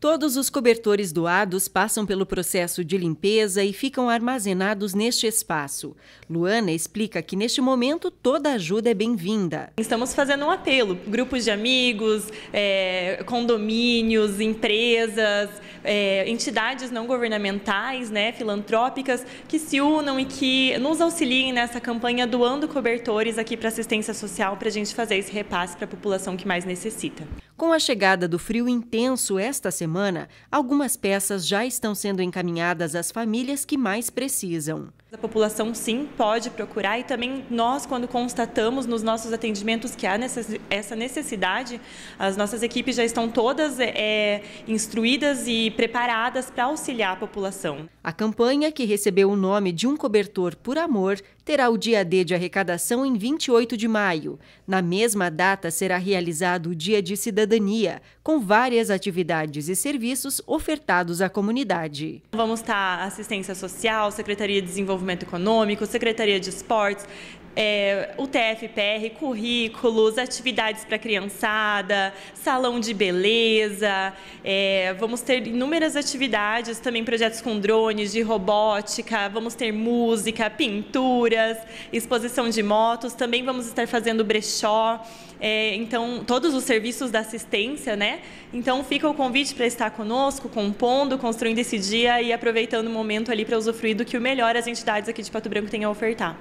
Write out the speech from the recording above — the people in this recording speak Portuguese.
Todos os cobertores doados passam pelo processo de limpeza e ficam armazenados neste espaço. Luana explica que neste momento toda ajuda é bem-vinda. Estamos fazendo um apelo: grupos de amigos, é, condomínios, empresas, é, entidades não governamentais, né, filantrópicas, que se unam e que nos auxiliem nessa campanha doando cobertores aqui para assistência social para a gente fazer esse repasse para a população que mais necessita. Com a chegada do frio intenso esta semana, semana, algumas peças já estão sendo encaminhadas às famílias que mais precisam. A população sim pode procurar e também nós, quando constatamos nos nossos atendimentos que há essa necessidade, as nossas equipes já estão todas é, instruídas e preparadas para auxiliar a população. A campanha, que recebeu o nome de Um Cobertor por Amor, terá o dia D de arrecadação em 28 de maio. Na mesma data será realizado o Dia de Cidadania, com várias atividades e serviços ofertados à comunidade. Vamos estar assistência social, Secretaria de Desenvolvimento Desenvolvimento Econômico, Secretaria de Esportes, é, o currículos, atividades para criançada, salão de beleza, é, vamos ter inúmeras atividades, também projetos com drones, de robótica, vamos ter música, pinturas, exposição de motos, também vamos estar fazendo brechó. É, então, todos os serviços da assistência, né? Então, fica o convite para estar conosco, compondo, construindo esse dia e aproveitando o momento ali para usufruir do que o melhor as entidades aqui de Pato Branco têm a ofertar.